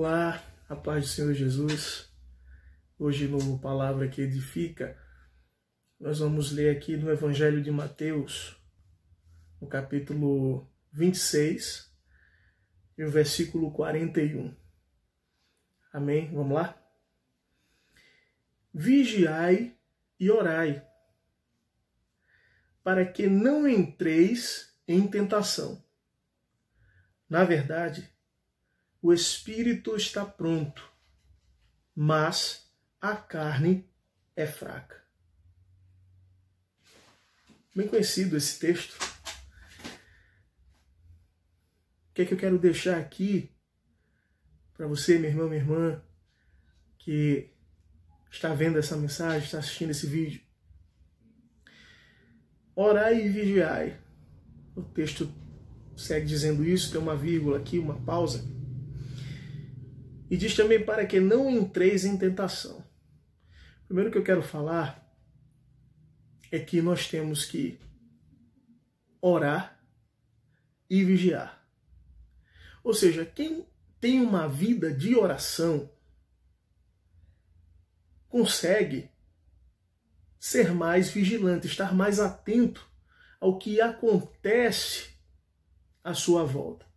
Olá, a paz do Senhor Jesus. Hoje, numa palavra que edifica, nós vamos ler aqui no Evangelho de Mateus, no capítulo 26 e o versículo 41. Amém? Vamos lá? Vigiai e orai, para que não entreis em tentação. Na verdade, o espírito está pronto, mas a carne é fraca. Bem conhecido esse texto. O que é que eu quero deixar aqui para você, meu irmão, minha irmã, que está vendo essa mensagem, está assistindo esse vídeo? Orai e vigiai. O texto segue dizendo isso, tem uma vírgula aqui, uma pausa. E diz também para que não entreis em tentação. Primeiro que eu quero falar é que nós temos que orar e vigiar. Ou seja, quem tem uma vida de oração consegue ser mais vigilante, estar mais atento ao que acontece à sua volta.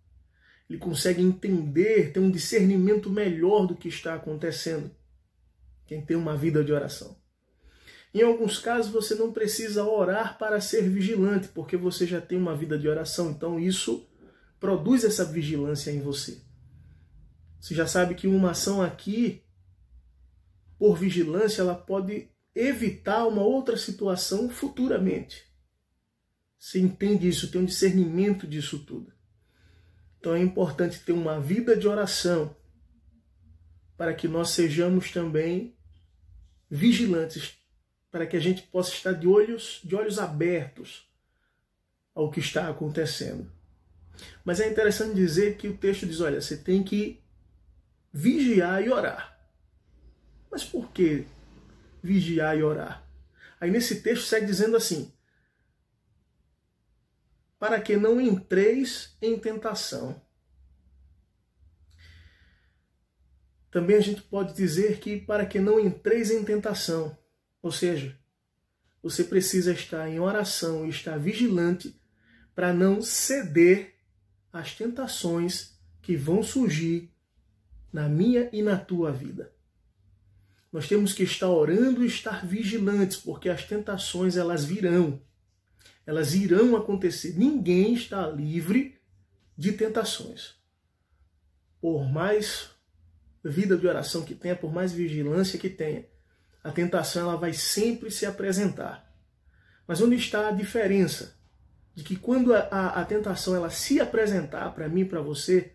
Ele consegue entender, ter um discernimento melhor do que está acontecendo. Quem tem uma vida de oração. Em alguns casos você não precisa orar para ser vigilante, porque você já tem uma vida de oração, então isso produz essa vigilância em você. Você já sabe que uma ação aqui, por vigilância, ela pode evitar uma outra situação futuramente. Você entende isso, tem um discernimento disso tudo. Então é importante ter uma vida de oração para que nós sejamos também vigilantes, para que a gente possa estar de olhos, de olhos abertos ao que está acontecendo. Mas é interessante dizer que o texto diz: olha, você tem que vigiar e orar. Mas por que vigiar e orar? Aí nesse texto segue dizendo assim: para que não entreis em tentação. Também a gente pode dizer que para que não entreis em tentação, ou seja, você precisa estar em oração e estar vigilante para não ceder às tentações que vão surgir na minha e na tua vida. Nós temos que estar orando e estar vigilantes, porque as tentações elas virão elas irão acontecer. Ninguém está livre de tentações. Por mais vida de oração que tenha, por mais vigilância que tenha, a tentação ela vai sempre se apresentar. Mas onde está a diferença? De que quando a, a, a tentação ela se apresentar para mim, para você,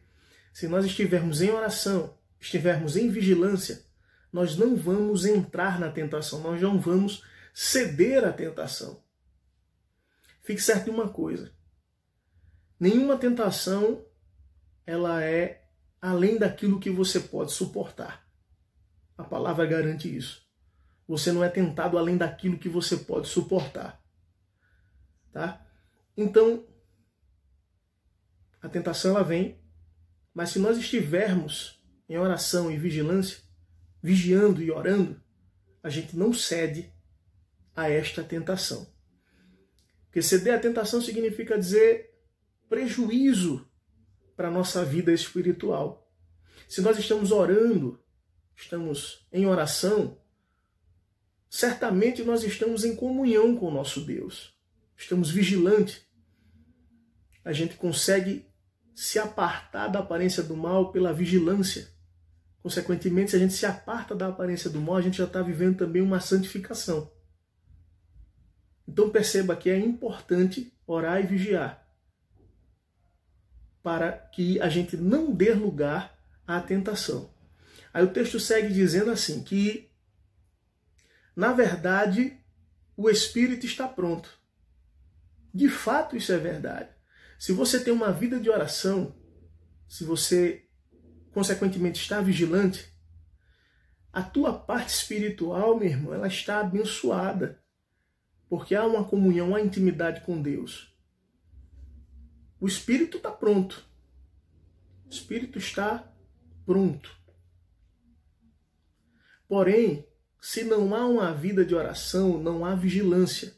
se nós estivermos em oração, estivermos em vigilância, nós não vamos entrar na tentação, nós não vamos ceder à tentação. Fique certo de uma coisa. Nenhuma tentação ela é além daquilo que você pode suportar. A palavra garante isso. Você não é tentado além daquilo que você pode suportar. Tá? Então, a tentação ela vem, mas se nós estivermos em oração e vigilância, vigiando e orando, a gente não cede a esta tentação. Porque ceder à tentação significa dizer prejuízo para a nossa vida espiritual. Se nós estamos orando, estamos em oração, certamente nós estamos em comunhão com o nosso Deus. Estamos vigilantes. A gente consegue se apartar da aparência do mal pela vigilância. Consequentemente, se a gente se aparta da aparência do mal, a gente já está vivendo também uma santificação. Então perceba que é importante orar e vigiar para que a gente não dê lugar à tentação. Aí o texto segue dizendo assim que na verdade o espírito está pronto. De fato isso é verdade. Se você tem uma vida de oração, se você consequentemente está vigilante, a tua parte espiritual, meu irmão, ela está abençoada. Porque há uma comunhão, há intimidade com Deus. O espírito está pronto. O espírito está pronto. Porém, se não há uma vida de oração, não há vigilância.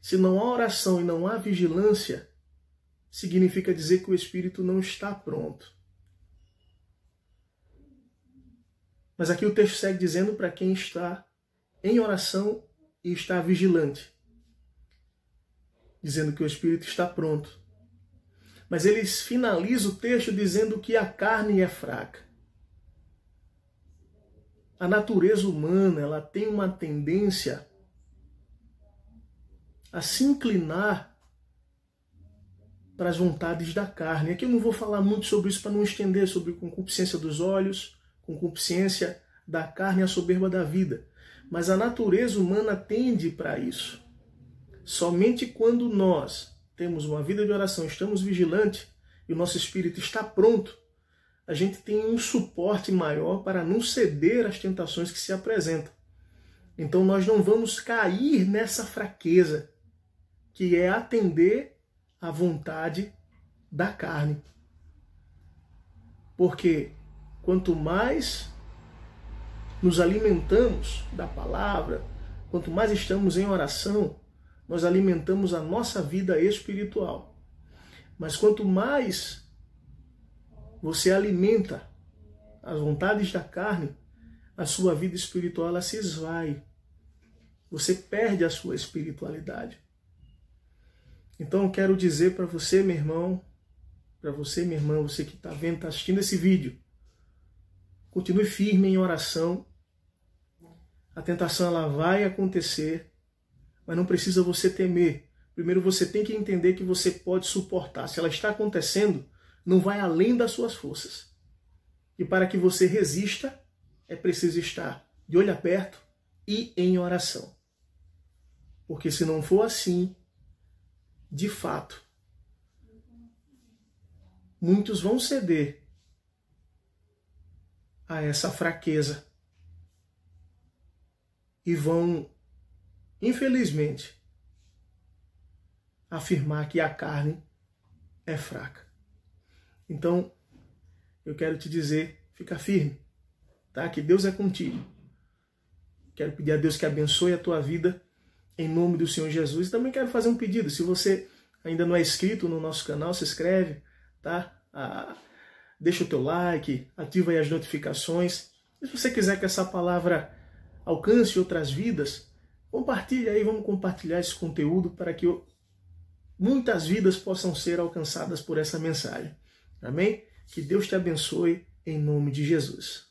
Se não há oração e não há vigilância, significa dizer que o espírito não está pronto. Mas aqui o texto segue dizendo para quem está em oração e vigilante, dizendo que o espírito está pronto. Mas ele finaliza o texto dizendo que a carne é fraca. A natureza humana, ela tem uma tendência a se inclinar para as vontades da carne. Aqui eu não vou falar muito sobre isso para não estender sobre concupiscência dos olhos, concupiscência da carne a soberba da vida. Mas a natureza humana tende para isso. Somente quando nós temos uma vida de oração, estamos vigilantes e o nosso espírito está pronto, a gente tem um suporte maior para não ceder às tentações que se apresentam. Então nós não vamos cair nessa fraqueza, que é atender à vontade da carne. Porque quanto mais nos alimentamos da palavra, quanto mais estamos em oração, nós alimentamos a nossa vida espiritual. Mas quanto mais você alimenta as vontades da carne, a sua vida espiritual ela se esvai. Você perde a sua espiritualidade. Então eu quero dizer para você, meu irmão, para você, minha irmã, você que está vendo, está assistindo esse vídeo, Continue firme em oração. A tentação ela vai acontecer, mas não precisa você temer. Primeiro você tem que entender que você pode suportar. Se ela está acontecendo, não vai além das suas forças. E para que você resista, é preciso estar de olho aberto e em oração. Porque se não for assim, de fato, muitos vão ceder a essa fraqueza e vão, infelizmente, afirmar que a carne é fraca. Então, eu quero te dizer, fica firme, tá? Que Deus é contigo. Quero pedir a Deus que abençoe a tua vida em nome do Senhor Jesus. Também quero fazer um pedido, se você ainda não é inscrito no nosso canal, se inscreve, tá? Ah, deixa o teu like, ativa aí as notificações. E se você quiser que essa palavra alcance outras vidas, compartilha aí, vamos compartilhar esse conteúdo para que muitas vidas possam ser alcançadas por essa mensagem. Amém? Que Deus te abençoe em nome de Jesus.